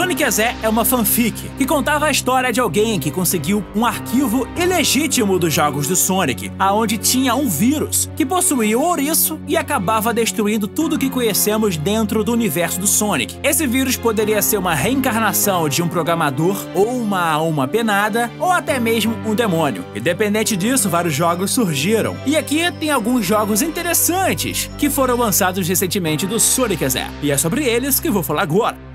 Sonic Zé é uma fanfic que contava a história de alguém que conseguiu um arquivo ilegítimo dos jogos do Sonic, aonde tinha um vírus que possuía o ouriço e acabava destruindo tudo que conhecemos dentro do universo do Sonic. Esse vírus poderia ser uma reencarnação de um programador ou uma alma penada ou até mesmo um demônio. Independente disso, vários jogos surgiram. E aqui tem alguns jogos interessantes que foram lançados recentemente do Sonic Zé. E é sobre eles que vou falar agora.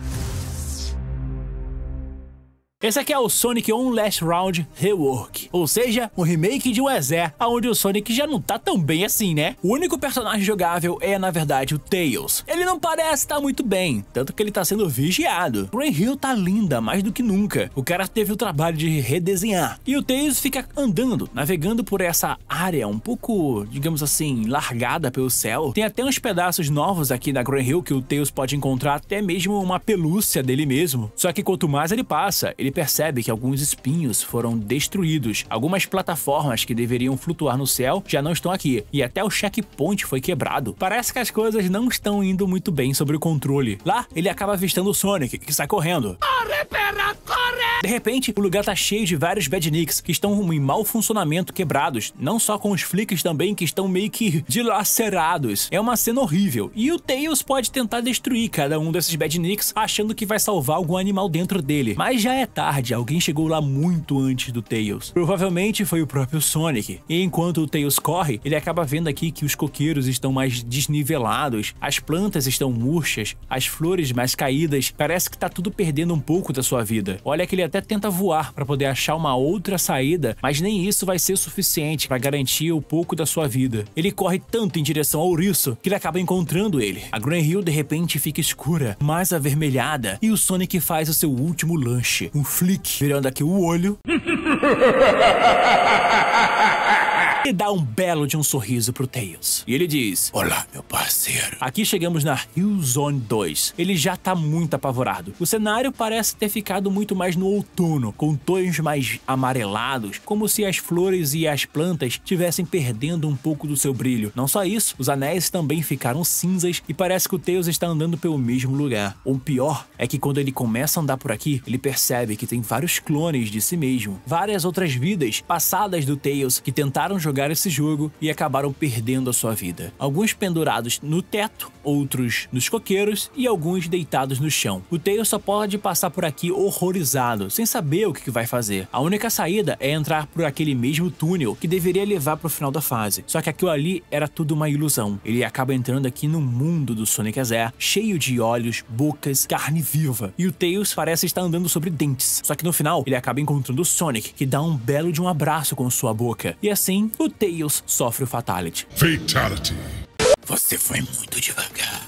Esse aqui é o Sonic One Last Round Rework, ou seja, o remake de Wazé, onde o Sonic já não tá tão bem assim, né? O único personagem jogável é, na verdade, o Tails. Ele não parece estar tá muito bem, tanto que ele tá sendo vigiado. Green Hill tá linda, mais do que nunca. O cara teve o trabalho de redesenhar. E o Tails fica andando, navegando por essa área um pouco, digamos assim, largada pelo céu. Tem até uns pedaços novos aqui na Green Hill que o Tails pode encontrar até mesmo uma pelúcia dele mesmo. Só que quanto mais ele passa, ele percebe que alguns espinhos foram destruídos, algumas plataformas que deveriam flutuar no céu já não estão aqui, e até o checkpoint foi quebrado. Parece que as coisas não estão indo muito bem sobre o controle. Lá, ele acaba avistando o Sonic, que sai correndo. De repente, o lugar tá cheio de vários badniks que estão em mau funcionamento quebrados, não só com os flicks também que estão meio que dilacerados. É uma cena horrível. E o Tails pode tentar destruir cada um desses badniks achando que vai salvar algum animal dentro dele. Mas já é tarde, alguém chegou lá muito antes do Tails. Provavelmente foi o próprio Sonic. E enquanto o Tails corre, ele acaba vendo aqui que os coqueiros estão mais desnivelados, as plantas estão murchas, as flores mais caídas, parece que tá tudo perdendo um pouco da sua vida. Olha aquele até tenta voar para poder achar uma outra saída, mas nem isso vai ser suficiente para garantir o pouco da sua vida. Ele corre tanto em direção ao ouriço que ele acaba encontrando ele. A Green Hill de repente fica escura, mais avermelhada, e o Sonic faz o seu último lanche, um flick, virando aqui o olho. e dá um belo de um sorriso pro Tails. E ele diz: Olá, meu parceiro. Aqui chegamos na Hill Zone 2. Ele já tá muito apavorado. O cenário parece ter ficado muito mais no outono, com tons mais amarelados, como se as flores e as plantas tivessem perdendo um pouco do seu brilho. Não só isso, os anéis também ficaram cinzas e parece que o Tails está andando pelo mesmo lugar. O pior é que quando ele começa a andar por aqui, ele percebe que tem vários clones de si mesmo, várias outras vidas passadas do Tails que tentaram jogar jogar esse jogo e acabaram perdendo a sua vida. Alguns pendurados no teto, outros nos coqueiros e alguns deitados no chão. O Tails só pode passar por aqui horrorizado, sem saber o que vai fazer. A única saída é entrar por aquele mesmo túnel que deveria levar para o final da fase. Só que aquilo ali era tudo uma ilusão. Ele acaba entrando aqui no mundo do Sonic Zero, cheio de olhos, bocas, carne viva. E o Tails parece estar andando sobre dentes. Só que no final, ele acaba encontrando o Sonic, que dá um belo de um abraço com sua boca. E assim, o Tails sofre o Fatality. Fatality. Você foi muito devagar,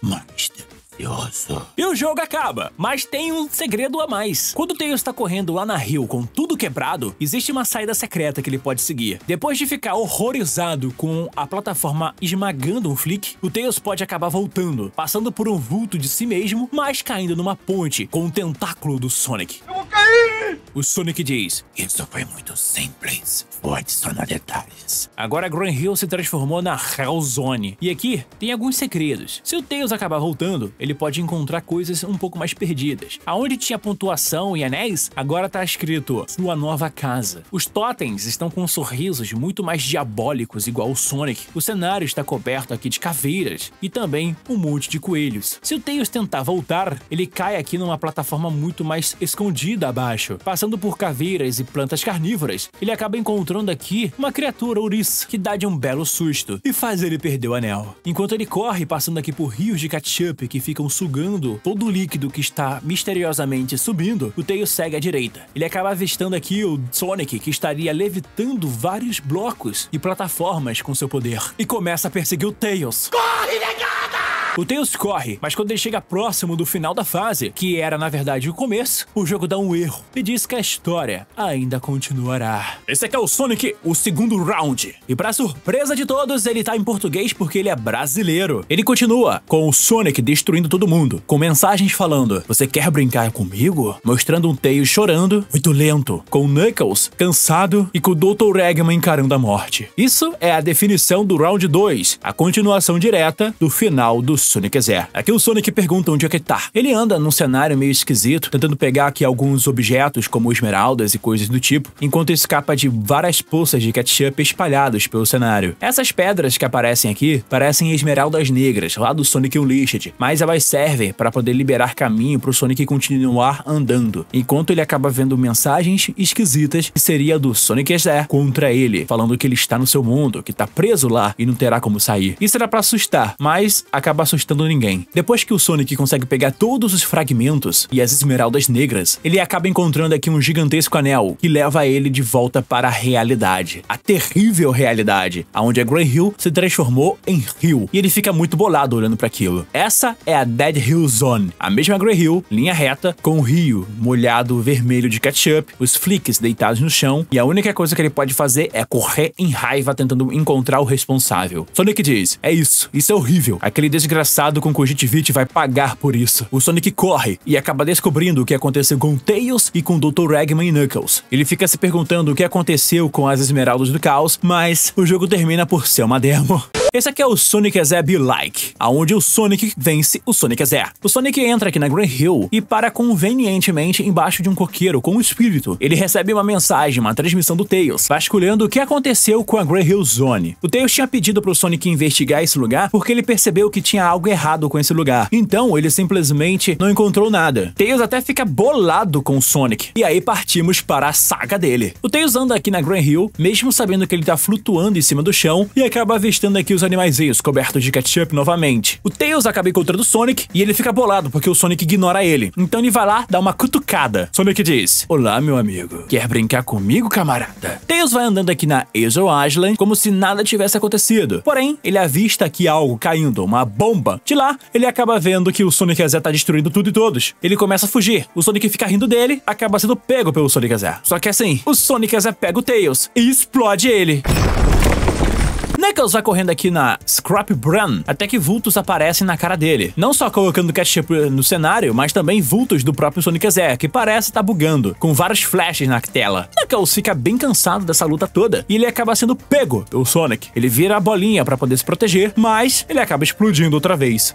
mas delicioso. E o jogo acaba, mas tem um segredo a mais. Quando o Tails está correndo lá na Rio com tudo quebrado, existe uma saída secreta que ele pode seguir. Depois de ficar horrorizado com a plataforma esmagando um flick, o Tails pode acabar voltando, passando por um vulto de si mesmo, mas caindo numa ponte com o um tentáculo do Sonic. Eu vou cair! O Sonic diz: Isso foi muito simples. Vou adicionar detalhes. Agora Gran Hill se transformou na Hellzone. E aqui tem alguns segredos. Se o Tails acabar voltando, ele pode encontrar coisas um pouco mais perdidas. Aonde tinha pontuação e anéis, agora tá escrito sua nova casa. Os totens estão com sorrisos muito mais diabólicos, igual o Sonic. O cenário está coberto aqui de caveiras e também um monte de coelhos. Se o Tails tentar voltar, ele cai aqui numa plataforma muito mais escondida abaixo, passando passando por caveiras e plantas carnívoras, ele acaba encontrando aqui uma criatura uris que dá de um belo susto e faz ele perder o anel. Enquanto ele corre passando aqui por rios de ketchup que ficam sugando todo o líquido que está misteriosamente subindo, o Tails segue à direita. Ele acaba avistando aqui o Sonic que estaria levitando vários blocos e plataformas com seu poder e começa a perseguir o Tails. Corre, negada! O Tails corre, mas quando ele chega próximo do final da fase, que era na verdade o começo, o jogo dá um erro e diz que a história ainda continuará. Esse aqui é o Sonic, o segundo round. E pra surpresa de todos, ele tá em português porque ele é brasileiro. Ele continua com o Sonic destruindo todo mundo, com mensagens falando, você quer brincar comigo? Mostrando um Tails chorando, muito lento, com o Knuckles cansado e com o Dr. Eggman encarando a morte. Isso é a definição do round 2, a continuação direta do final do Sonic Zero. Aqui o Sonic pergunta onde é que ele tá. Ele anda num cenário meio esquisito, tentando pegar aqui alguns objetos, como esmeraldas e coisas do tipo, enquanto escapa de várias poças de ketchup espalhadas pelo cenário. Essas pedras que aparecem aqui parecem esmeraldas negras, lá do Sonic Unleashed, mas elas servem para poder liberar caminho pro Sonic continuar andando, enquanto ele acaba vendo mensagens esquisitas que seria do Sonic Zero contra ele, falando que ele está no seu mundo, que tá preso lá e não terá como sair. Isso era para assustar, mas acaba assustando assustando ninguém. Depois que o Sonic consegue pegar todos os fragmentos e as esmeraldas negras, ele acaba encontrando aqui um gigantesco anel que leva ele de volta para a realidade, a terrível realidade, aonde a Grey Hill se transformou em Hill, e ele fica muito bolado olhando para aquilo. Essa é a Dead Hill Zone, a mesma Grey Hill, linha reta, com o rio molhado vermelho de ketchup, os flicks deitados no chão, e a única coisa que ele pode fazer é correr em raiva tentando encontrar o responsável. Sonic diz: "É isso, isso é horrível. Aquele desgraçado desgraçado com conjuntivite vai pagar por isso. O Sonic corre e acaba descobrindo o que aconteceu com Tails e com Dr. Eggman e Knuckles. Ele fica se perguntando o que aconteceu com as Esmeraldas do Caos, mas o jogo termina por ser uma demo. Esse aqui é o Sonic as Be Like, aonde o Sonic vence o Sonic as O Sonic entra aqui na Green Hill e para convenientemente embaixo de um coqueiro com um espírito. Ele recebe uma mensagem, uma transmissão do Tails, vasculhando o que aconteceu com a Green Hill Zone. O Tails tinha pedido para o Sonic investigar esse lugar porque ele percebeu que tinha algo errado com esse lugar. Então ele simplesmente não encontrou nada. Tails até fica bolado com o Sonic. E aí partimos para a saga dele. O Tails anda aqui na Green Hill, mesmo sabendo que ele está flutuando em cima do chão, e acaba avistando aqui os animaizinhos cobertos de ketchup novamente. O Tails acaba encontrando o Sonic e ele fica bolado porque o Sonic ignora ele. Então ele vai lá dar uma cutucada. Sonic diz: Olá, meu amigo. Quer brincar comigo, camarada? Tails vai andando aqui na Ezo Island como se nada tivesse acontecido. Porém, ele avista aqui algo caindo, uma bomba. De lá, ele acaba vendo que o Sonic Zé tá destruindo tudo e todos. Ele começa a fugir. O Sonic fica rindo dele, acaba sendo pego pelo Sonic Zé. Só que assim, o Sonic Zé pega o Tails e explode ele. Knuckles é vai correndo aqui na Scrap Bran, até que vultos aparecem na cara dele. Não só colocando ketchup eh, no cenário, mas também vultos do próprio Sonic Zero, que parece estar tá bugando, com vários flashes na tela. Knuckles é fica bem cansado dessa luta toda, e ele acaba sendo pego pelo Sonic. Ele vira a bolinha para poder se proteger, mas ele acaba explodindo outra vez.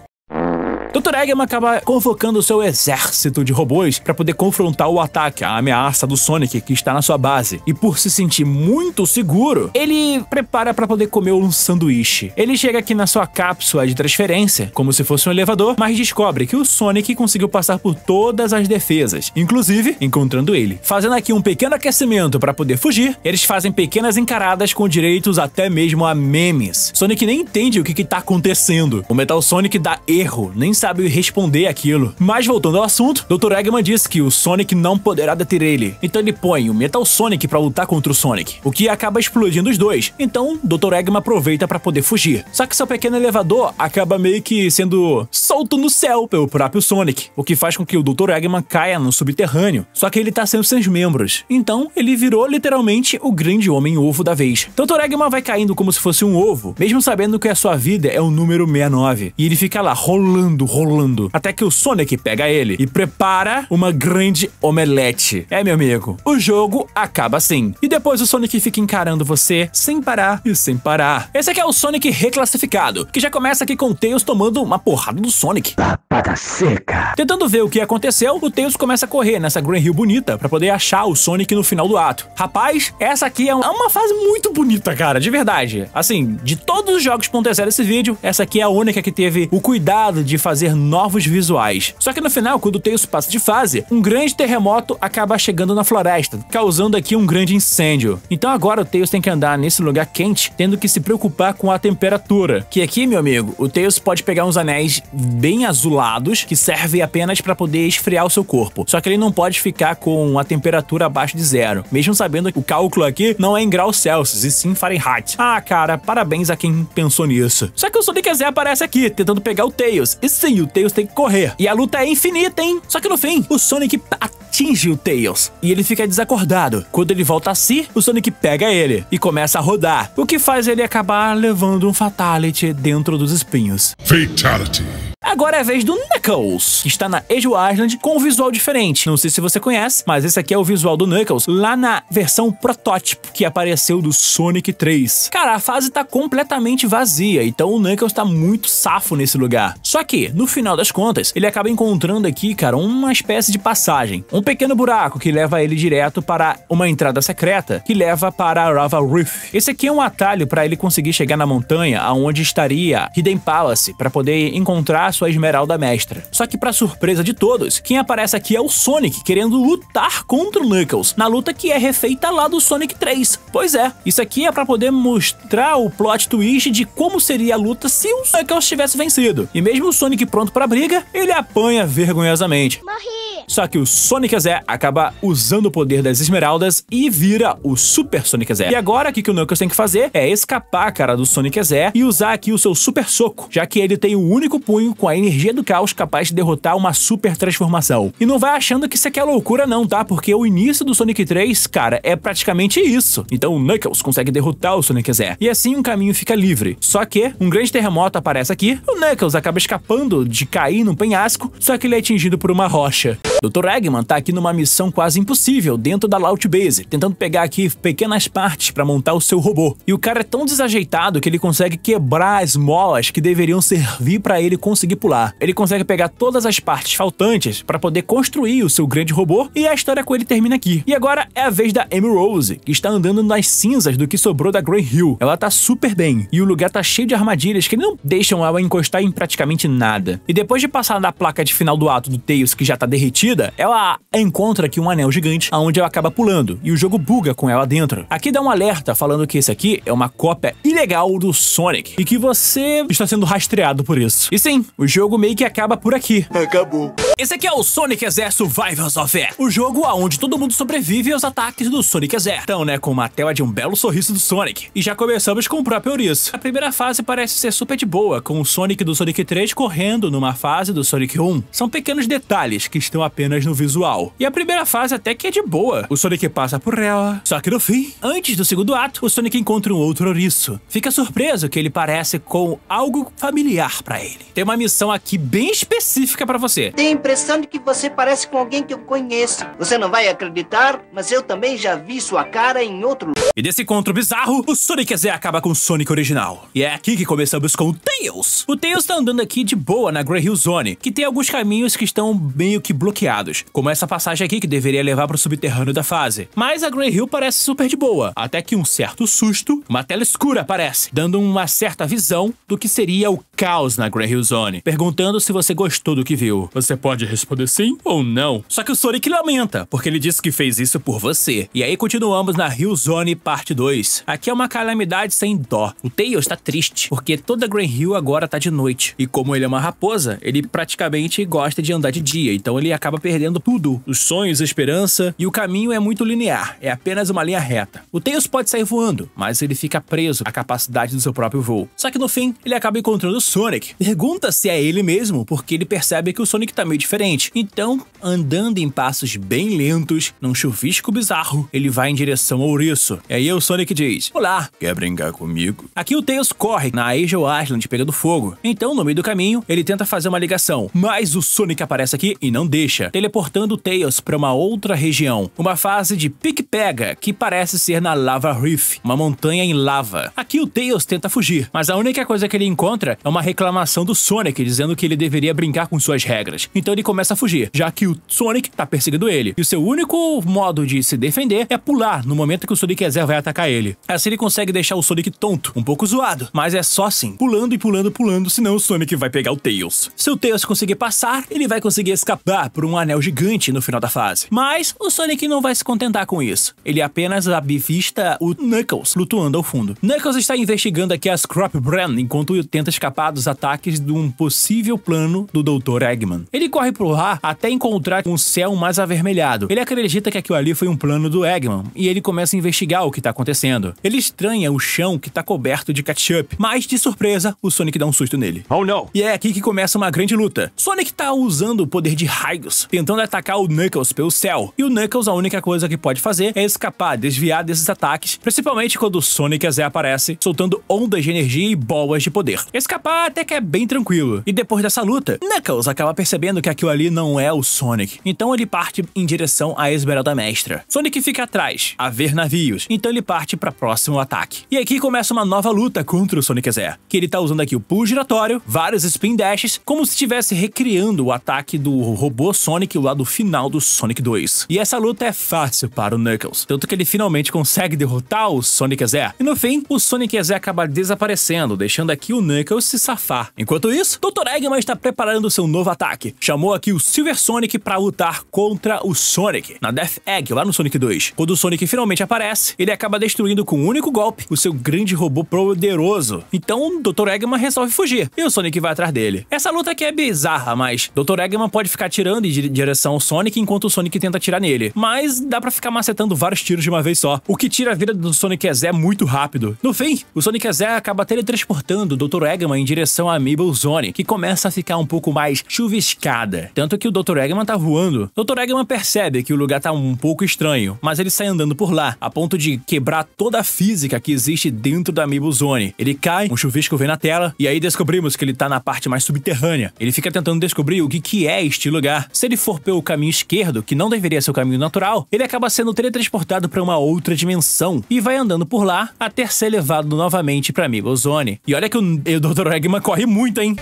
Dr. Eggman acaba convocando seu exército de robôs para poder confrontar o ataque, a ameaça do Sonic que está na sua base. E por se sentir muito seguro, ele prepara para poder comer um sanduíche. Ele chega aqui na sua cápsula de transferência, como se fosse um elevador, mas descobre que o Sonic conseguiu passar por todas as defesas, inclusive encontrando ele. Fazendo aqui um pequeno aquecimento para poder fugir, eles fazem pequenas encaradas com direitos até mesmo a memes. Sonic nem entende o que, que tá acontecendo. O Metal Sonic dá erro, nem sabe responder aquilo. Mas voltando ao assunto, Dr. Eggman diz que o Sonic não poderá deter ele. Então ele põe o Metal Sonic para lutar contra o Sonic, o que acaba explodindo os dois. Então Dr. Eggman aproveita para poder fugir. Só que seu pequeno elevador acaba meio que sendo solto no céu pelo próprio Sonic, o que faz com que o Dr. Eggman caia no subterrâneo. Só que ele tá sem seus membros. Então ele virou literalmente o grande homem ovo da vez. Dr. Eggman vai caindo como se fosse um ovo, mesmo sabendo que a sua vida é o número 69. E ele fica lá rolando, rolando. Até que o Sonic pega ele e prepara uma grande omelete. É, meu amigo, o jogo acaba assim. E depois o Sonic fica encarando você sem parar e sem parar. Esse aqui é o Sonic reclassificado, que já começa aqui com o Tails tomando uma porrada do Sonic. Papada seca. Tentando ver o que aconteceu, o Tails começa a correr nessa Green Hill bonita para poder achar o Sonic no final do ato. Rapaz, essa aqui é uma fase muito bonita, cara, de verdade. Assim, de todos os jogos que aconteceram vídeo, essa aqui é a única que teve o cuidado de fazer trazer novos visuais. Só que no final, quando o Tails passa de fase, um grande terremoto acaba chegando na floresta, causando aqui um grande incêndio. Então agora o Tails tem que andar nesse lugar quente, tendo que se preocupar com a temperatura. Que aqui, meu amigo, o Tails pode pegar uns anéis bem azulados, que servem apenas para poder esfriar o seu corpo. Só que ele não pode ficar com a temperatura abaixo de zero, mesmo sabendo que o cálculo aqui não é em graus Celsius, e sim Fahrenheit. Ah, cara, parabéns a quem pensou nisso. Só que o Sonic Zé aparece aqui, tentando pegar o Tails. E se e o Tails tem que correr. E a luta é infinita, hein? Só que no fim, o Sonic atinge o Tails e ele fica desacordado. Quando ele volta a si, o Sonic pega ele e começa a rodar, o que faz ele acabar levando um fatality dentro dos espinhos. Fatality. Agora é a vez do Knuckles, que está na Ejo Island com um visual diferente. Não sei se você conhece, mas esse aqui é o visual do Knuckles lá na versão protótipo que apareceu do Sonic 3. Cara, a fase tá completamente vazia, então o Knuckles tá muito safo nesse lugar. Só que, no final das contas, ele acaba encontrando aqui, cara, uma espécie de passagem. Um pequeno buraco que leva ele direto para uma entrada secreta que leva para a Rava Reef. Esse aqui é um atalho para ele conseguir chegar na montanha aonde estaria Hidden Palace para poder encontrar abraço à Esmeralda Mestra. Só que, para surpresa de todos, quem aparece aqui é o Sonic querendo lutar contra o Knuckles, na luta que é refeita lá do Sonic 3. Pois é, isso aqui é para poder mostrar o plot twist de como seria a luta se o Knuckles tivesse vencido. E mesmo o Sonic pronto para briga, ele apanha vergonhosamente. Morri. Só que o Sonic Zé acaba usando o poder das esmeraldas e vira o Super Sonic Zé. E agora o que, que o Knuckles tem que fazer é escapar, cara, do Sonic Zé e usar aqui o seu super soco, já que ele tem o único punho com a energia do caos capaz de derrotar uma super transformação. E não vai achando que isso aqui é loucura não, tá? Porque o início do Sonic 3, cara, é praticamente isso. Então o Knuckles consegue derrotar o Sonic Zé. E assim um caminho fica livre. Só que um grande terremoto aparece aqui, o Knuckles acaba escapando de cair num penhasco, só que ele é atingido por uma rocha. Dr. Eggman tá aqui numa missão quase impossível dentro da Lout Base, tentando pegar aqui pequenas partes para montar o seu robô. E o cara é tão desajeitado que ele consegue quebrar as molas que deveriam servir para ele conseguir pular. Ele consegue pegar todas as partes faltantes para poder construir o seu grande robô e a história com ele termina aqui. E agora é a vez da Amy Rose, que está andando nas cinzas do que sobrou da Grey Hill. Ela tá super bem e o lugar tá cheio de armadilhas que não deixam ela encostar em praticamente nada. E depois de passar na placa de final do ato do Tails que já tá derretido, ela encontra aqui um anel gigante aonde ela acaba pulando e o jogo buga com ela dentro. Aqui dá um alerta falando que esse aqui é uma cópia ilegal do Sonic e que você está sendo rastreado por isso. E sim, o jogo meio que acaba por aqui. Acabou. Esse aqui é o Sonic Exer Survivors of Air, o jogo aonde todo mundo sobrevive aos ataques do Sonic Exer. Então, né, com uma tela de um belo sorriso do Sonic. E já começamos com o próprio Ouriço. A primeira fase parece ser super de boa, com o Sonic do Sonic 3 correndo numa fase do Sonic 1. São pequenos detalhes que estão apenas apenas no visual. E a primeira fase até que é de boa. O Sonic passa por ela. Só que no fim, antes do segundo ato, o Sonic encontra um outro ouriço. Fica surpreso que ele parece com algo familiar para ele. Tem uma missão aqui bem específica para você. Tenho a impressão de que você parece com alguém que eu conheço. Você não vai acreditar, mas eu também já vi sua cara em outro lugar. E desse encontro bizarro, o Sonic Z acaba com o Sonic original. E é aqui que começamos com o Tails. O Tails tá andando aqui de boa na Grey Hill Zone, que tem alguns caminhos que estão meio que bloqueados, como essa passagem aqui que deveria levar pro subterrâneo da fase. Mas a Grey Hill parece super de boa, até que um certo susto, uma tela escura aparece, dando uma certa visão do que seria o caos na Grey Hill Zone, perguntando se você gostou do que viu. Você pode responder sim ou não. Só que o Sonic lamenta, porque ele disse que fez isso por você. E aí continuamos na Hill Zone parte 2. Aqui é uma calamidade sem dó. O Tails tá triste, porque toda Green Hill agora tá de noite. E como ele é uma raposa, ele praticamente gosta de andar de dia, então ele acaba perdendo tudo. Os sonhos, a esperança, e o caminho é muito linear, é apenas uma linha reta. O Tails pode sair voando, mas ele fica preso à capacidade do seu próprio voo. Só que no fim, ele acaba encontrando o Sonic. Pergunta se é ele mesmo, porque ele percebe que o Sonic tá meio diferente. Então, andando em passos bem lentos, num chuvisco bizarro, ele vai em direção ao ouriço. E aí o Sonic diz: Olá, quer brincar comigo? Aqui o Tails corre na Angel Island pegando fogo. Então, no meio do caminho, ele tenta fazer uma ligação, mas o Sonic aparece aqui e não deixa, teleportando o Tails para uma outra região, uma fase de pique-pega que parece ser na Lava Reef, uma montanha em lava. Aqui o Tails tenta fugir, mas a única coisa que ele encontra é uma reclamação do Sonic dizendo que ele deveria brincar com suas regras. Então ele começa a fugir, já que o Sonic tá perseguindo ele. E o seu único modo de se defender é pular no momento que o Sonic exerce vai atacar ele. Assim ele consegue deixar o Sonic tonto, um pouco zoado, mas é só assim, pulando e pulando, pulando, senão o Sonic vai pegar o Tails. Se o Tails conseguir passar, ele vai conseguir escapar por um anel gigante no final da fase. Mas o Sonic não vai se contentar com isso. Ele é apenas avista o Knuckles flutuando ao fundo. Knuckles está investigando aqui as Crop Brand enquanto tenta escapar dos ataques de um possível plano do Dr. Eggman. Ele corre por lá até encontrar um céu mais avermelhado. Ele acredita que aquilo ali foi um plano do Eggman e ele começa a investigar o que está acontecendo. Ele estranha o chão que está coberto de ketchup, mas de surpresa, o Sonic dá um susto nele. Oh não! E é aqui que começa uma grande luta. Sonic está usando o poder de raios, tentando atacar o Knuckles pelo céu. E o Knuckles, a única coisa que pode fazer é escapar, desviar desses ataques, principalmente quando o Sonic Zé aparece, soltando ondas de energia e bolas de poder. Escapar até que é bem tranquilo. E depois dessa luta, Knuckles acaba percebendo que aquilo ali não é o Sonic. Então ele parte em direção à Esmeralda Mestra. Sonic fica atrás, a ver navios. Então então ele parte para próximo ataque. E aqui começa uma nova luta contra o Sonic Zé, que ele tá usando aqui o pull giratório, vários spin dashes, como se estivesse recriando o ataque do robô Sonic lá do final do Sonic 2. E essa luta é fácil para o Knuckles, tanto que ele finalmente consegue derrotar o Sonic Zé. E no fim, o Sonic Zé acaba desaparecendo, deixando aqui o Knuckles se safar. Enquanto isso, Dr. Eggman está preparando seu novo ataque. Chamou aqui o Silver Sonic para lutar contra o Sonic, na Death Egg, lá no Sonic 2. Quando o Sonic finalmente aparece, ele ele acaba destruindo com um único golpe o seu grande robô poderoso. Então, Dr. Eggman resolve fugir e o Sonic vai atrás dele. Essa luta aqui é bizarra, mas Dr. Eggman pode ficar tirando em direção ao Sonic enquanto o Sonic tenta atirar nele. Mas dá para ficar macetando vários tiros de uma vez só, o que tira a vida do Sonic EZ é muito rápido. No fim, o Sonic Zé acaba teletransportando o Dr. Eggman em direção à Amiibo Zone, que começa a ficar um pouco mais chuviscada. Tanto que o Dr. Eggman tá voando. Dr. Eggman percebe que o lugar tá um pouco estranho, mas ele sai andando por lá, a ponto de quebrar toda a física que existe dentro da Amiibo Zone. Ele cai, um chuvisco vem na tela, e aí descobrimos que ele tá na parte mais subterrânea. Ele fica tentando descobrir o que, que é este lugar. Se ele for pelo caminho esquerdo, que não deveria ser o caminho natural, ele acaba sendo teletransportado para uma outra dimensão e vai andando por lá até ser levado novamente para Amiibo Zone. E olha que o, o Dr. Eggman corre muito, hein?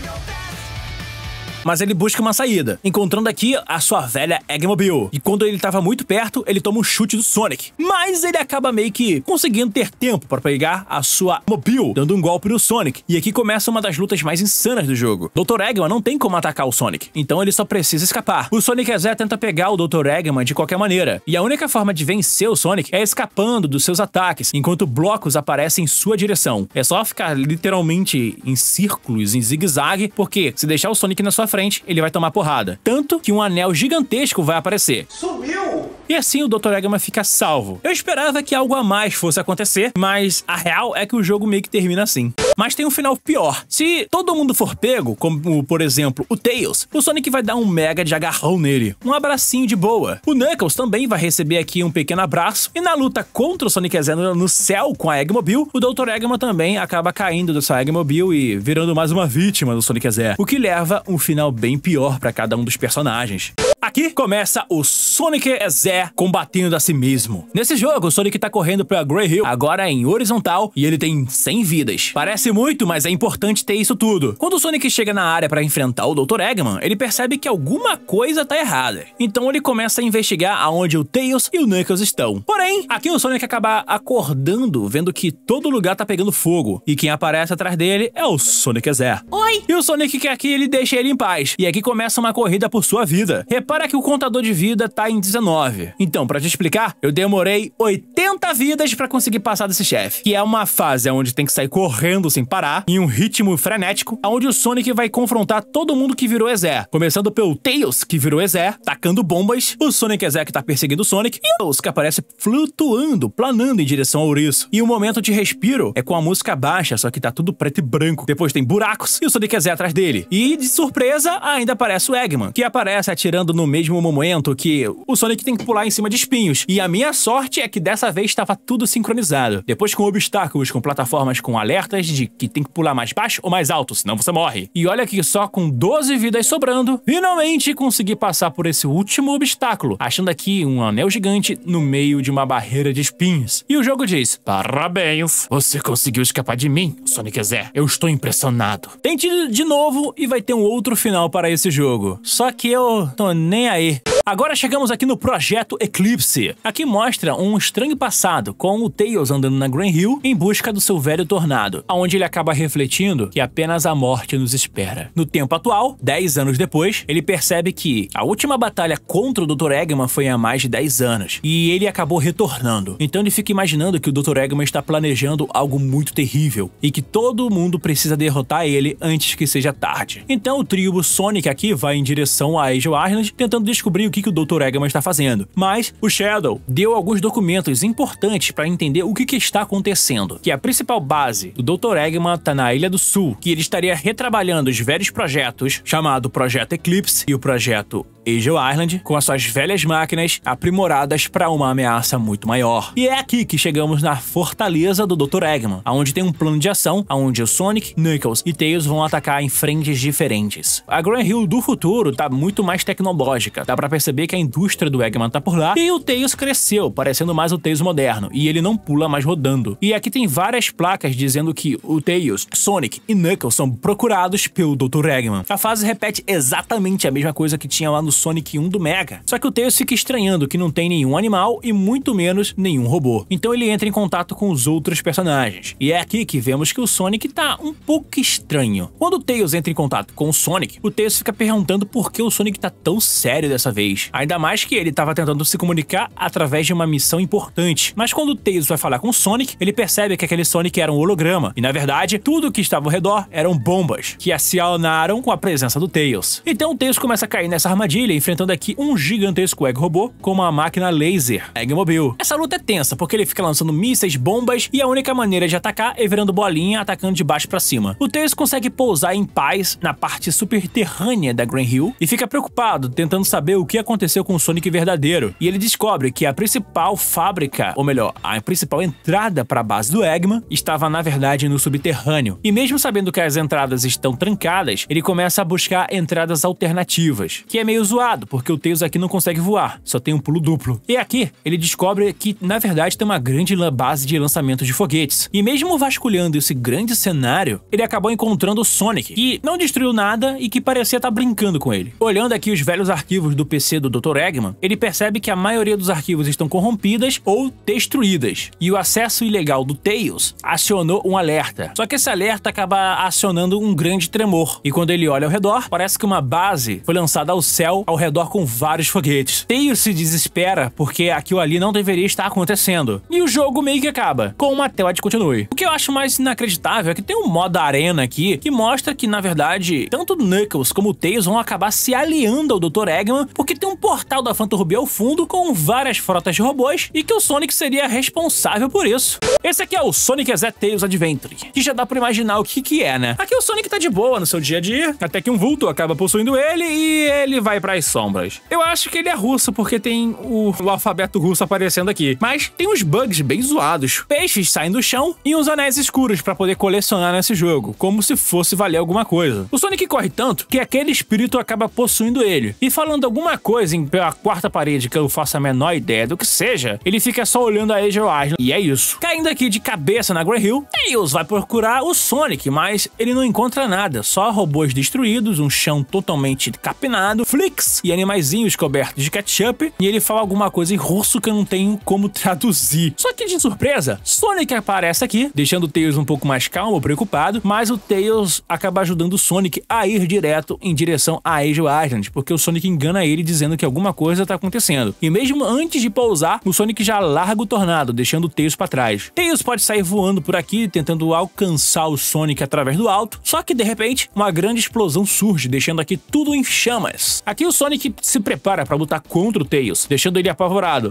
mas ele busca uma saída, encontrando aqui a sua velha Eggmobile. E quando ele estava muito perto, ele toma um chute do Sonic. Mas ele acaba meio que conseguindo ter tempo para pegar a sua Mobile, dando um golpe no Sonic. E aqui começa uma das lutas mais insanas do jogo. Dr. Eggman não tem como atacar o Sonic, então ele só precisa escapar. O Sonic Zé tenta pegar o Dr. Eggman de qualquer maneira, e a única forma de vencer o Sonic é escapando dos seus ataques, enquanto blocos aparecem em sua direção. É só ficar literalmente em círculos, em zigue-zague, porque se deixar o Sonic na sua frente, ele vai tomar porrada. Tanto que um anel gigantesco vai aparecer. Subiu! E assim o Dr. Eggman fica salvo. Eu esperava que algo a mais fosse acontecer, mas a real é que o jogo meio que termina assim. Mas tem um final pior. Se todo mundo for pego, como por exemplo o Tails, o Sonic vai dar um mega de agarrão nele, um abracinho de boa. O Knuckles também vai receber aqui um pequeno abraço, e na luta contra o Sonic Zero no céu com a Eggmobile, o Dr. Eggman também acaba caindo dessa Eggmobile e virando mais uma vítima do Sonic Zero, o que leva um final final bem pior para cada um dos personagens. Aqui começa o Sonic é Zé combatendo a si mesmo. Nesse jogo, o Sonic tá correndo pra Grey Hill, agora em horizontal, e ele tem 100 vidas. Parece muito, mas é importante ter isso tudo. Quando o Sonic chega na área para enfrentar o Dr. Eggman, ele percebe que alguma coisa tá errada. Então ele começa a investigar aonde o Tails e o Knuckles estão. Porém, aqui o Sonic acaba acordando, vendo que todo lugar tá pegando fogo, e quem aparece atrás dele é o Sonic é Zé. Oi! E o Sonic quer que ele deixe ele em paz, e aqui é começa uma corrida por sua vida para que o contador de vida tá em 19. Então, para te explicar, eu demorei 80 vidas para conseguir passar desse chefe, que é uma fase onde tem que sair correndo sem parar, em um ritmo frenético, onde o Sonic vai confrontar todo mundo que virou Ezé, começando pelo Tails, que virou Ezé, tacando bombas, o Sonic Ezé que tá perseguindo o Sonic, e os que aparece flutuando, planando em direção ao ouriço. E o momento de respiro é com a música baixa, só que tá tudo preto e branco. Depois tem buracos e o Sonic Ezé atrás dele. E, de surpresa, ainda aparece o Eggman, que aparece atirando no no mesmo momento que o Sonic tem que pular em cima de espinhos. E a minha sorte é que dessa vez estava tudo sincronizado. Depois com obstáculos, com plataformas com alertas de que tem que pular mais baixo ou mais alto, senão você morre. E olha que só com 12 vidas sobrando, finalmente consegui passar por esse último obstáculo, achando aqui um anel gigante no meio de uma barreira de espinhos. E o jogo diz: Parabéns, você conseguiu escapar de mim, Sonic é Zé. Eu estou impressionado. Tente de novo e vai ter um outro final para esse jogo. Só que eu tô nem aí. Agora chegamos aqui no projeto Eclipse. Aqui mostra um estranho passado com o Tails andando na Green Hill em busca do seu velho tornado, onde ele acaba refletindo que apenas a morte nos espera. No tempo atual, 10 anos depois, ele percebe que a última batalha contra o Dr. Eggman foi há mais de 10 anos e ele acabou retornando. Então ele fica imaginando que o Dr. Eggman está planejando algo muito terrível e que todo mundo precisa derrotar ele antes que seja tarde. Então o trio Sonic aqui vai em direção a Angel Island tentando descobrir o que, que o Dr. Eggman está fazendo. Mas o Shadow deu alguns documentos importantes para entender o que, que está acontecendo. Que a principal base do Dr. Eggman está na Ilha do Sul, que ele estaria retrabalhando os velhos projetos, chamado Projeto Eclipse e o Projeto Angel Island, com as suas velhas máquinas aprimoradas para uma ameaça muito maior. E é aqui que chegamos na fortaleza do Dr. Eggman, onde tem um plano de ação onde o Sonic, Knuckles e Tails vão atacar em frentes diferentes. A Grand Hill do futuro está muito mais tecnológica mitológica. Dá para perceber que a indústria do Eggman tá por lá e o Tails cresceu, parecendo mais o Tails moderno, e ele não pula mais rodando. E aqui tem várias placas dizendo que o Tails, Sonic e Knuckles são procurados pelo Dr. Eggman. A fase repete exatamente a mesma coisa que tinha lá no Sonic 1 do Mega, só que o Tails fica estranhando que não tem nenhum animal e muito menos nenhum robô. Então ele entra em contato com os outros personagens. E é aqui que vemos que o Sonic tá um pouco estranho. Quando o Tails entra em contato com o Sonic, o Tails fica perguntando por que o Sonic tá tão sério dessa vez. Ainda mais que ele estava tentando se comunicar através de uma missão importante. Mas quando o Tails vai falar com o Sonic, ele percebe que aquele Sonic era um holograma. E na verdade, tudo que estava ao redor eram bombas, que acionaram com a presença do Tails. Então o Tails começa a cair nessa armadilha, enfrentando aqui um gigantesco Egg Robô com uma máquina laser, Eggmobile. Essa luta é tensa, porque ele fica lançando mísseis, bombas, e a única maneira de atacar é virando bolinha, atacando de baixo para cima. O Tails consegue pousar em paz na parte subterrânea da Green Hill, e fica preocupado, tentando saber o que aconteceu com o Sonic verdadeiro. E ele descobre que a principal fábrica, ou melhor, a principal entrada para a base do Eggman, estava na verdade no subterrâneo. E mesmo sabendo que as entradas estão trancadas, ele começa a buscar entradas alternativas, que é meio zoado, porque o Tails aqui não consegue voar, só tem um pulo duplo. E aqui, ele descobre que na verdade tem uma grande base de lançamento de foguetes. E mesmo vasculhando esse grande cenário, ele acabou encontrando o Sonic, que não destruiu nada e que parecia estar tá brincando com ele. Olhando aqui os velhos arquivos do PC do Dr. Eggman, ele percebe que a maioria dos arquivos estão corrompidas ou destruídas, e o acesso ilegal do Tails acionou um alerta. Só que esse alerta acaba acionando um grande tremor, e quando ele olha ao redor, parece que uma base foi lançada ao céu ao redor com vários foguetes. Tails se desespera porque aquilo ali não deveria estar acontecendo, e o jogo meio que acaba, com uma tela de continue. O que eu acho mais inacreditável é que tem um modo arena aqui que mostra que, na verdade, tanto Knuckles como o Tails vão acabar se aliando ao Dr. Dr. Eggman, porque tem um portal da Phantom Ruby ao fundo com várias frotas de robôs e que o Sonic seria responsável por isso. Esse aqui é o Sonic Z Tales Adventure, que já dá pra imaginar o que que é, né? Aqui o Sonic tá de boa no seu dia a dia, até que um vulto acaba possuindo ele e ele vai para as sombras. Eu acho que ele é russo porque tem o, o alfabeto russo aparecendo aqui, mas tem uns bugs bem zoados. Peixes saem do chão e uns anéis escuros para poder colecionar nesse jogo, como se fosse valer alguma coisa. O Sonic corre tanto que aquele espírito acaba possuindo ele e falando alguma coisa em pela quarta parede que eu faço a menor ideia do que seja, ele fica só olhando a Angel Island e é isso. Caindo aqui de cabeça na Grey Hill, Tails vai procurar o Sonic, mas ele não encontra nada, só robôs destruídos, um chão totalmente capinado, flicks e animaizinhos cobertos de ketchup, e ele fala alguma coisa em russo que eu não tenho como traduzir. Só que de surpresa, Sonic aparece aqui, deixando o Tails um pouco mais calmo, preocupado, mas o Tails acaba ajudando o Sonic a ir direto em direção a Angel Island, porque o Sonic Sonic engana ele dizendo que alguma coisa tá acontecendo. E mesmo antes de pousar, o Sonic já larga o tornado, deixando o Tails para trás. Tails pode sair voando por aqui, tentando alcançar o Sonic através do alto, só que de repente, uma grande explosão surge, deixando aqui tudo em chamas. Aqui o Sonic se prepara para lutar contra o Tails, deixando ele apavorado.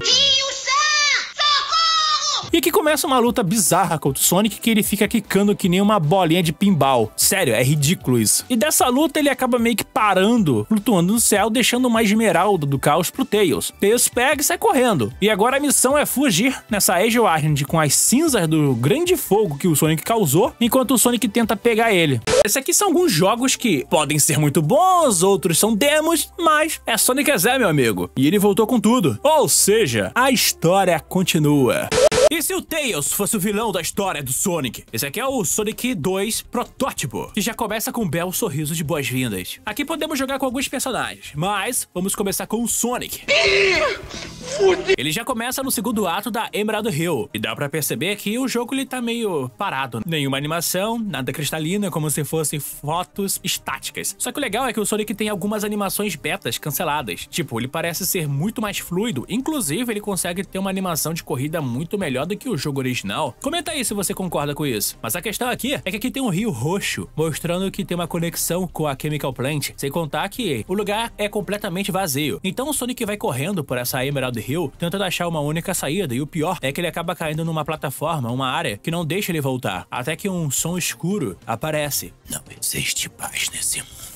E aqui começa uma luta bizarra contra o Sonic que ele fica quicando que nem uma bolinha de pinball. Sério, é ridículo isso. E dessa luta ele acaba meio que parando, flutuando no céu, deixando uma esmeralda do caos pro Tails. Tails pega e sai correndo. E agora a missão é fugir nessa Angel Island com as cinzas do grande fogo que o Sonic causou, enquanto o Sonic tenta pegar ele. Esses aqui são alguns jogos que podem ser muito bons, outros são demos, mas é Sonic Zé, meu amigo. E ele voltou com tudo. Ou seja, a história continua. E se o Tails fosse o vilão da história do Sonic? Esse aqui é o Sonic 2 Protótipo, que já começa com um belo sorriso de boas-vindas. Aqui podemos jogar com alguns personagens, mas vamos começar com o Sonic. Ele já começa no segundo ato da Emerald Hill, e dá pra perceber que o jogo ele tá meio parado. Nenhuma animação, nada cristalina, como se fossem fotos estáticas. Só que o legal é que o Sonic tem algumas animações betas canceladas. Tipo, ele parece ser muito mais fluido, inclusive ele consegue ter uma animação de corrida muito melhor do que o jogo original. Comenta aí se você concorda com isso. Mas a questão aqui é que aqui tem um rio roxo, mostrando que tem uma conexão com a Chemical Plant, sem contar que o lugar é completamente vazio. Então o Sonic vai correndo por essa Emerald Hill, tentando achar uma única saída, e o pior é que ele acaba caindo numa plataforma, uma área, que não deixa ele voltar, até que um som escuro aparece. Não existe paz nesse mundo.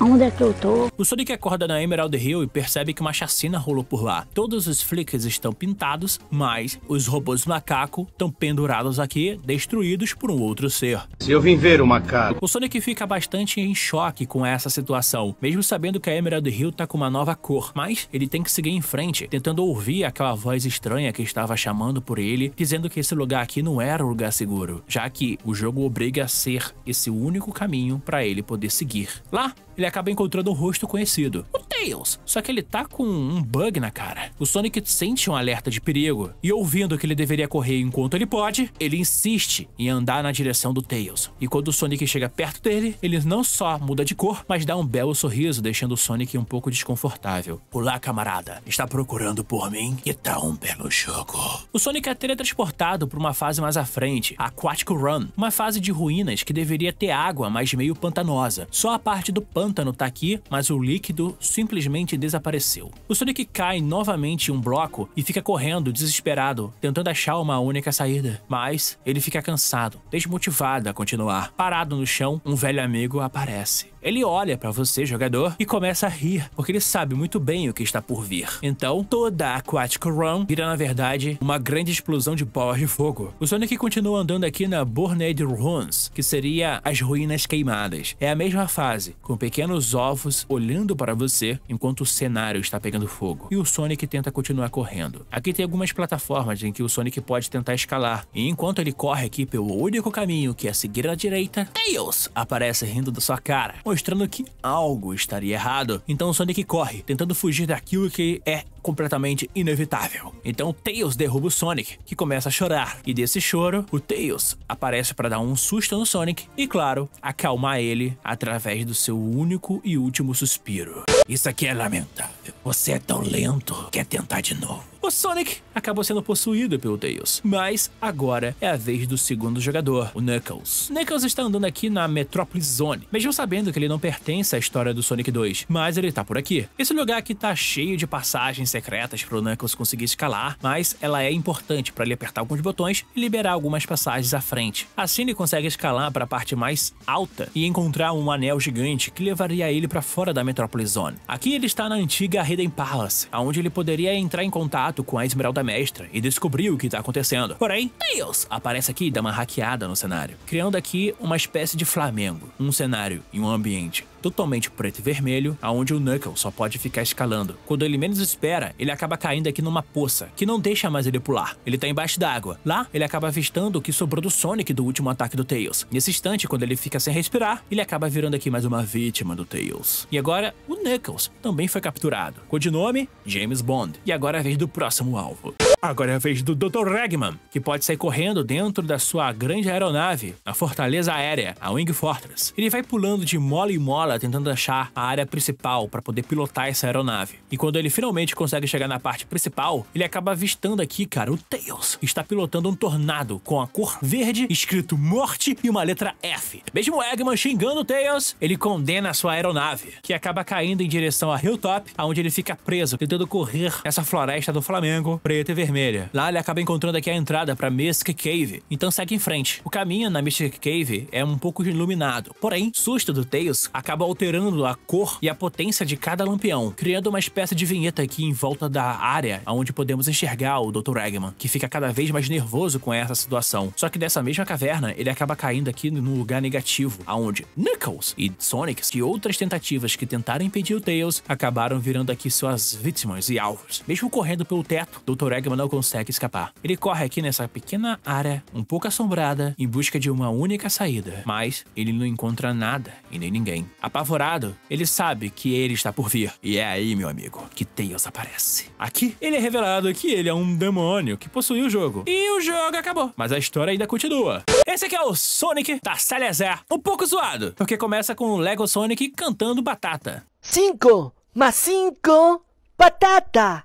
Onde é que eu tô? O Sonic acorda na Emerald Hill e percebe que uma chacina rolou por lá. Todos os flickers estão pintados, mas os robôs macaco estão pendurados aqui, destruídos por um outro ser. Se eu vim ver o macaco. O Sonic fica bastante em choque com essa situação, mesmo sabendo que a Emerald Hill tá com uma nova cor, mas ele tem que seguir em frente, tentando ouvir aquela voz estranha que estava chamando por ele, dizendo que esse lugar aqui não era um lugar seguro, já que o jogo obriga a ser esse único caminho para ele poder seguir. Lá ele acaba encontrando um rosto conhecido. O Tails. Só que ele tá com um bug na cara. O Sonic sente um alerta de perigo e ouvindo que ele deveria correr enquanto ele pode, ele insiste em andar na direção do Tails. E quando o Sonic chega perto dele, ele não só muda de cor, mas dá um belo sorriso, deixando o Sonic um pouco desconfortável. Olá, camarada. Está procurando por mim? Que tá um belo jogo? O Sonic é teletransportado para uma fase mais à frente, Aquatic Run, uma fase de ruínas que deveria ter água, mas meio pantanosa. Só a parte do do pântano tá aqui, mas o líquido simplesmente desapareceu. O Sonic cai novamente em um bloco e fica correndo, desesperado, tentando achar uma única saída. Mas ele fica cansado, desmotivado a continuar. Parado no chão, um velho amigo aparece. Ele olha para você, jogador, e começa a rir, porque ele sabe muito bem o que está por vir. Então, toda a Aquatic Run vira, na verdade, uma grande explosão de bolas de fogo. O Sonic continua andando aqui na Burned Ruins, que seria as ruínas queimadas. É a mesma fase, com pequenos ovos olhando para você enquanto o cenário está pegando fogo. E o Sonic tenta continuar correndo. Aqui tem algumas plataformas em que o Sonic pode tentar escalar. E enquanto ele corre aqui pelo único caminho, que é seguir à direita, Tails aparece rindo da sua cara mostrando que algo estaria errado. Então Sonic corre, tentando fugir daquilo que é completamente inevitável. Então Tails derruba o Sonic, que começa a chorar, e desse choro, o Tails aparece para dar um susto no Sonic e, claro, acalmar ele através do seu único e último suspiro. Isso aqui é lamentável. Você é tão lento. Quer tentar de novo? O Sonic acabou sendo possuído pelo Tails, mas agora é a vez do segundo jogador, o Knuckles. Knuckles está andando aqui na Metropolis Zone, mesmo sabendo que ele não pertence à história do Sonic 2, mas ele está por aqui. Esse lugar aqui está cheio de passagens passagens secretas para o Knuckles conseguir escalar, mas ela é importante para ele apertar alguns botões e liberar algumas passagens à frente. Assim ele consegue escalar para a parte mais alta e encontrar um anel gigante que levaria ele para fora da Metropolis Zone. Aqui ele está na antiga Hidden Palace, onde ele poderia entrar em contato com a Esmeralda Mestra e descobrir o que está acontecendo. Porém, Tails aparece aqui e dá uma hackeada no cenário, criando aqui uma espécie de Flamengo, um cenário e um ambiente totalmente preto e vermelho, aonde o Knuckles só pode ficar escalando. Quando ele menos espera, ele acaba caindo aqui numa poça, que não deixa mais ele pular. Ele tá embaixo d'água. Lá, ele acaba avistando o que sobrou do Sonic do último ataque do Tails. Nesse instante, quando ele fica sem respirar, ele acaba virando aqui mais uma vítima do Tails. E agora, o Knuckles também foi capturado. Codinome, James Bond. E agora é a vez do próximo alvo. Agora é a vez do Dr. Ragman, que pode sair correndo dentro da sua grande aeronave, a fortaleza aérea, a Wing Fortress. Ele vai pulando de mola em mola tentando achar a área principal para poder pilotar essa aeronave. E quando ele finalmente consegue chegar na parte principal, ele acaba avistando aqui, cara, o Tails. Está pilotando um tornado com a cor verde, escrito morte e uma letra F. Mesmo Eggman xingando o Tails, ele condena a sua aeronave, que acaba caindo em direção a Hilltop, aonde ele fica preso, tentando correr essa floresta do Flamengo, preta e vermelha. Lá ele acaba encontrando aqui a entrada para Mystic Cave, então segue em frente. O caminho na Mystic Cave é um pouco iluminado, porém, susto do Tails acaba acaba alterando a cor e a potência de cada lampião, criando uma espécie de vinheta aqui em volta da área onde podemos enxergar o Dr. Eggman, que fica cada vez mais nervoso com essa situação. Só que dessa mesma caverna, ele acaba caindo aqui num lugar negativo, aonde Knuckles e Sonic e outras tentativas que tentaram impedir o Tails acabaram virando aqui suas vítimas e alvos. Mesmo correndo pelo teto, Dr. Eggman não consegue escapar. Ele corre aqui nessa pequena área, um pouco assombrada, em busca de uma única saída, mas ele não encontra nada e nem ninguém. A Apavorado, ele sabe que ele está por vir. E é aí, meu amigo, que Tails aparece. Aqui, ele é revelado que ele é um demônio que possui o jogo. E o jogo acabou. Mas a história ainda continua. Esse aqui é o Sonic da Salazar. Um pouco zoado, porque começa com o Lego Sonic cantando batata. Cinco, mas cinco, batata.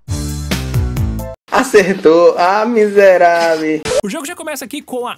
Acertou. Ah, miserável. O jogo já começa aqui com a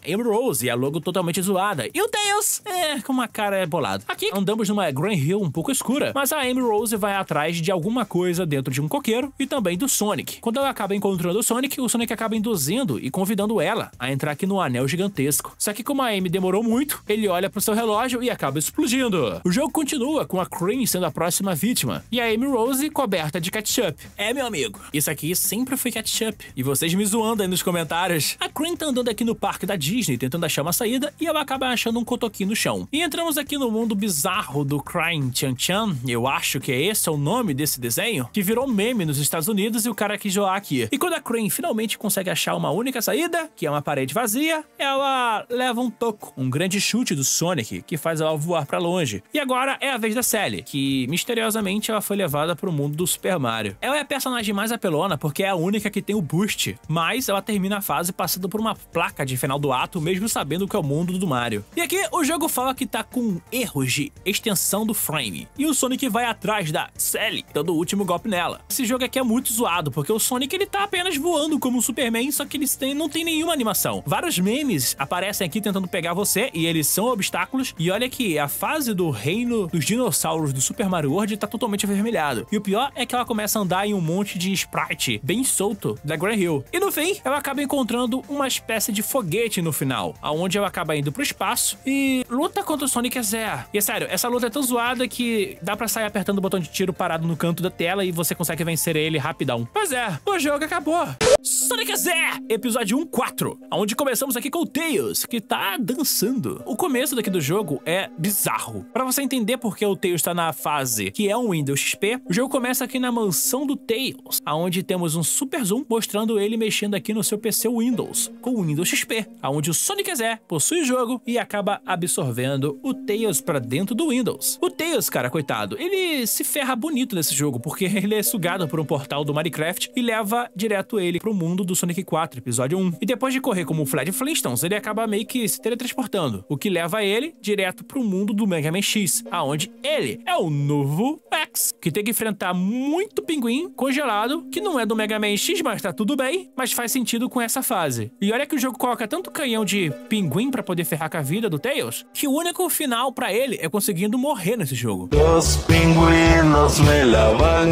e a logo totalmente zoada. E o Tails é com uma cara bolada. Aqui andamos numa Grand Hill um pouco escura, mas a Rose vai atrás de alguma coisa dentro de um coqueiro e também do Sonic. Quando ela acaba encontrando o Sonic, o Sonic acaba induzindo e convidando ela a entrar aqui no anel gigantesco. Só que como a Amy demorou muito, ele olha pro seu relógio e acaba explodindo. O jogo continua com a Cream sendo a próxima vítima e a Amy Rose coberta de ketchup. É, meu amigo, isso aqui sempre foi ketchup e vocês me zoando aí nos comentários. A Crane tá andando aqui no parque da Disney tentando achar uma saída e ela acaba achando um cotoquinho no chão. E entramos aqui no mundo bizarro do Crane Chan Chan, eu acho que é esse o nome desse desenho, que virou meme nos Estados Unidos e o cara quis jogar aqui. E quando a Crane finalmente consegue achar uma única saída, que é uma parede vazia, ela leva um toco, um grande chute do Sonic, que faz ela voar para longe. E agora é a vez da Sally, que misteriosamente ela foi levada para o mundo do Super Mario. Ela é a personagem mais apelona porque é a única que tem tem o boost, mas ela termina a fase passando por uma placa de final do ato, mesmo sabendo que é o mundo do Mario. E aqui o jogo fala que tá com erros de extensão do frame, e o Sonic vai atrás da Sally, dando o último golpe nela. Esse jogo aqui é muito zoado, porque o Sonic ele tá apenas voando como o Superman, só que ele tem, não tem nenhuma animação. Vários memes aparecem aqui tentando pegar você, e eles são obstáculos, e olha que a fase do reino dos dinossauros do Super Mario World tá totalmente avermelhado. E o pior é que ela começa a andar em um monte de sprite bem solto, da Grand Hill. E no fim, ela acaba encontrando uma espécie de foguete no final, aonde ela acaba indo pro espaço e luta contra o Sonic é Zero. E é sério, essa luta é tão zoada que dá para sair apertando o botão de tiro parado no canto da tela e você consegue vencer ele rapidão. Pois é, o jogo acabou. Sonic é Zero, episódio 1.4, aonde começamos aqui com o Tails, que tá dançando. O começo daqui do jogo é bizarro. Para você entender por que o Tails tá na fase que é um Windows XP, o jogo começa aqui na mansão do Tails, aonde temos um super zoom mostrando ele mexendo aqui no seu PC Windows, com o Windows XP, aonde o Sonic Zé possui o jogo e acaba absorvendo o Tails para dentro do Windows. O Tails, cara, coitado, ele se ferra bonito nesse jogo, porque ele é sugado por um portal do Minecraft e leva direto ele pro mundo do Sonic 4, episódio 1. E depois de correr como o Fred Flintstones, ele acaba meio que se teletransportando, o que leva ele direto pro mundo do Mega Man X, aonde ele é o novo X, que tem que enfrentar muito pinguim congelado, que não é do Mega Man X, mas tá tudo bem, mas faz sentido com essa fase. E olha que o jogo coloca tanto canhão de pinguim para poder ferrar com a vida do Tails, que o único final para ele é conseguindo morrer nesse jogo. Os pinguinos me lavam a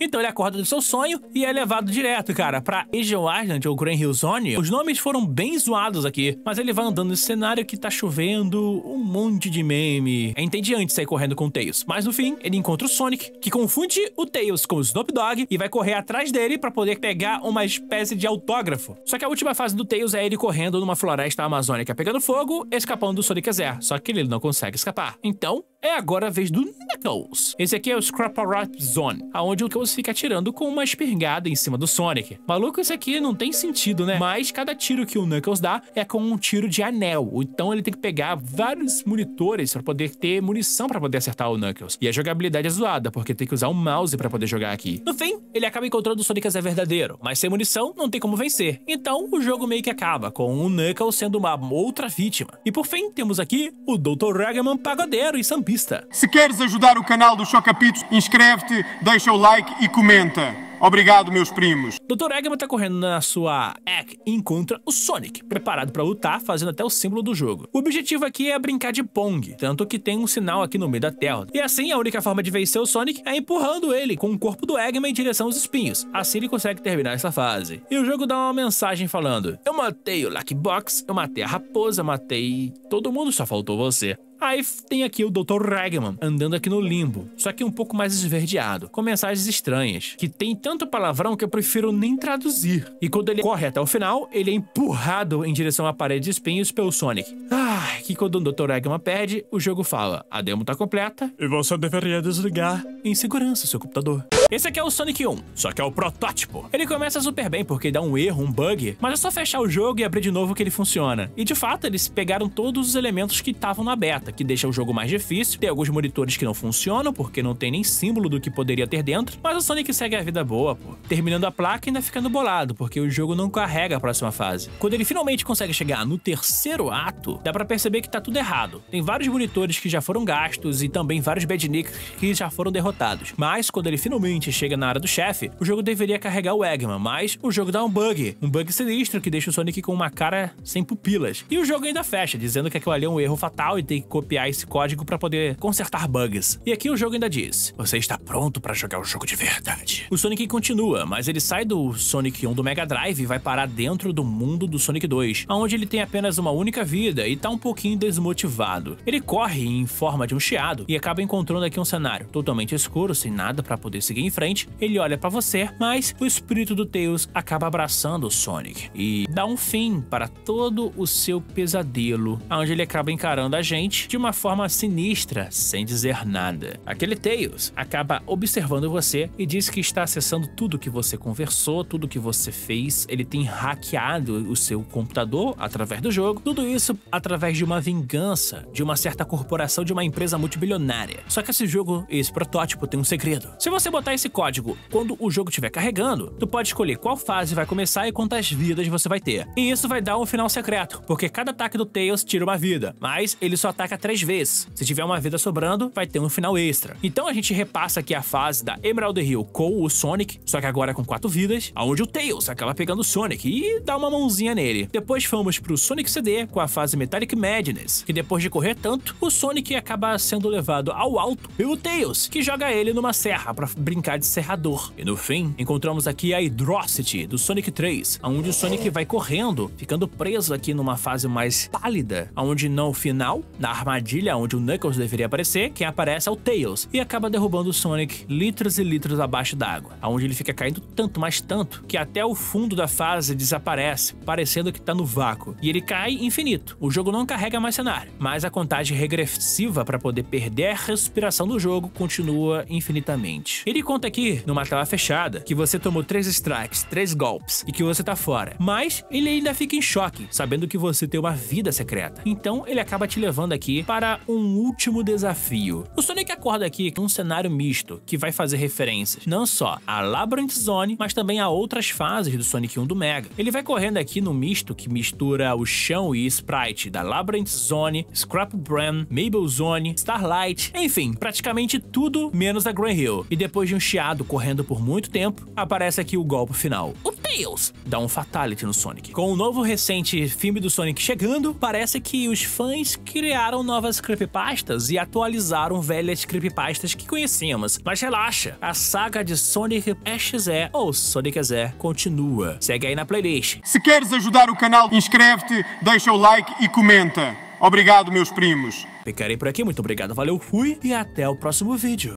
Então ele acorda do seu sonho e é levado direto, cara, pra Angel Island ou Green Hill Zone. Os nomes foram bem zoados aqui, mas ele vai andando nesse cenário que tá chovendo, um monte de meme. É entediante sair correndo com o Tails, mas no fim ele encontra o Sonic, que confunde o Tails com o Snoop Dogg e vai correr atrás dele para poder pegar uma espécie de autógrafo. Só que a última fase do Tails é ele correndo numa floresta amazônica pegando fogo, escapando do Sonic Zero. Só que ele não consegue escapar. Então, é agora a vez do Knuckles. Esse aqui é o Scraparap Zone, aonde o Knuckles fica atirando com uma espingarda em cima do Sonic. Maluco, isso aqui não tem sentido, né? Mas cada tiro que o Knuckles dá é com um tiro de anel, então ele tem que pegar vários monitores para poder ter munição para poder acertar o Knuckles. E a jogabilidade é zoada, porque tem que usar o um mouse para poder jogar aqui. No fim, ele acaba encontrando o Sonic é verdadeiro, mas sem munição não tem como vencer. Então o jogo meio que acaba, com o Knuckles sendo uma outra vítima. E por fim, temos aqui o Dr. Ragaman pagodeiro e sambista. Se queres ajudar o canal do Chocapitos, inscreve-te, deixa o like e comenta. Obrigado, meus primos. Dr. Eggman tá correndo na sua Egg e encontra o Sonic, preparado para lutar, fazendo até o símbolo do jogo. O objetivo aqui é brincar de Pong, tanto que tem um sinal aqui no meio da tela. E assim, a única forma de vencer o Sonic é empurrando ele com o corpo do Eggman em direção aos espinhos. Assim ele consegue terminar essa fase. E o jogo dá uma mensagem falando: Eu matei o Lucky Box, eu matei a raposa, matei todo mundo, só faltou você. Aí tem aqui o Dr. Ragman andando aqui no limbo, só que um pouco mais esverdeado, com mensagens estranhas, que tem tanto palavrão que eu prefiro nem traduzir. E quando ele corre até o final, ele é empurrado em direção à parede de espinhos pelo Sonic. Ah, que quando o Dr. Eggman perde, o jogo fala: a demo tá completa e você deveria desligar em segurança seu computador. Esse aqui é o Sonic 1, só que é o protótipo. Ele começa super bem porque dá um erro, um bug, mas é só fechar o jogo e abrir de novo que ele funciona. E de fato, eles pegaram todos os elementos que estavam na beta, que deixa o jogo mais difícil. Tem alguns monitores que não funcionam, porque não tem nem símbolo do que poderia ter dentro, mas o Sonic segue a vida boa, pô. Terminando a placa ainda ficando bolado, porque o jogo não carrega a próxima fase. Quando ele finalmente consegue chegar no terceiro ato, dá para perceber que tá tudo errado. Tem vários monitores que já foram gastos e também vários badniks que já foram derrotados. Mas quando ele finalmente chega na área do chefe, o jogo deveria carregar o Eggman, mas o jogo dá um bug, um bug sinistro que deixa o Sonic com uma cara sem pupilas. E o jogo ainda fecha, dizendo que aquilo ali é um erro fatal e tem que copiar esse código para poder consertar bugs. E aqui o jogo ainda diz: você está pronto para jogar o jogo de verdade. O Sonic continua, mas ele sai do Sonic 1 do Mega Drive e vai parar dentro do mundo do Sonic 2, onde ele tem apenas uma única vida e tá um pouquinho desmotivado. Ele corre em forma de um chiado e acaba encontrando aqui um cenário totalmente escuro, sem nada para poder seguir em frente. Ele olha para você, mas o espírito do Tails acaba abraçando o Sonic e dá um fim para todo o seu pesadelo, onde ele acaba encarando a gente de uma forma sinistra, sem dizer nada. Aquele Tails acaba observando você e diz que está acessando tudo que você conversou, tudo que você fez, ele tem hackeado o seu computador através do jogo, tudo isso através de uma vingança de uma certa corporação de uma empresa multibilionária. Só que esse jogo, esse protótipo, tem um segredo. Se você botar esse código quando o jogo estiver carregando, tu pode escolher qual fase vai começar e quantas vidas você vai ter. E isso vai dar um final secreto, porque cada ataque do Tails tira uma vida, mas ele só ataca ataca três vezes. Se tiver uma vida sobrando, vai ter um final extra. Então a gente repassa aqui a fase da Emerald Hill com o Sonic, só que agora com quatro vidas, aonde o Tails acaba pegando o Sonic e dá uma mãozinha nele. Depois fomos pro Sonic CD com a fase Metallic Madness, que depois de correr tanto, o Sonic acaba sendo levado ao alto pelo Tails, que joga ele numa serra para brincar de serrador. E no fim, encontramos aqui a Hydrocity do Sonic 3, aonde o Sonic vai correndo, ficando preso aqui numa fase mais pálida, aonde no final, na armadilha onde o Knuckles deveria aparecer, quem aparece é o Tails, e acaba derrubando o Sonic litros e litros abaixo d'água, aonde ele fica caindo tanto, mais tanto, que até o fundo da fase desaparece, parecendo que tá no vácuo, e ele cai infinito. O jogo não carrega mais cenário, mas a contagem regressiva para poder perder a respiração do jogo continua infinitamente. Ele conta aqui, numa tela fechada, que você tomou três strikes, três golpes, e que você tá fora, mas ele ainda fica em choque, sabendo que você tem uma vida secreta. Então ele acaba te levando aqui aqui para um último desafio. O Sonic acorda aqui com um cenário misto, que vai fazer referências não só a Labyrinth Zone, mas também a outras fases do Sonic 1 do Mega. Ele vai correndo aqui no misto que mistura o chão e sprite da Labyrinth Zone, Scrap Bran, Mabel Zone, Starlight, enfim, praticamente tudo menos a Grand Hill. E depois de um chiado correndo por muito tempo, aparece aqui o golpe final. O Tails dá um fatality no Sonic. Com o novo recente filme do Sonic chegando, parece que os fãs criaram novas creepypastas e atualizaram velhas creepypastas que conhecíamos. Mas relaxa, a saga de Sonic é XE ou Sonic XE é continua. Segue aí na playlist. Se queres ajudar o canal, inscreve-te, deixa o like e comenta. Obrigado, meus primos. Ficarei por aqui, muito obrigado, valeu, fui e até o próximo vídeo.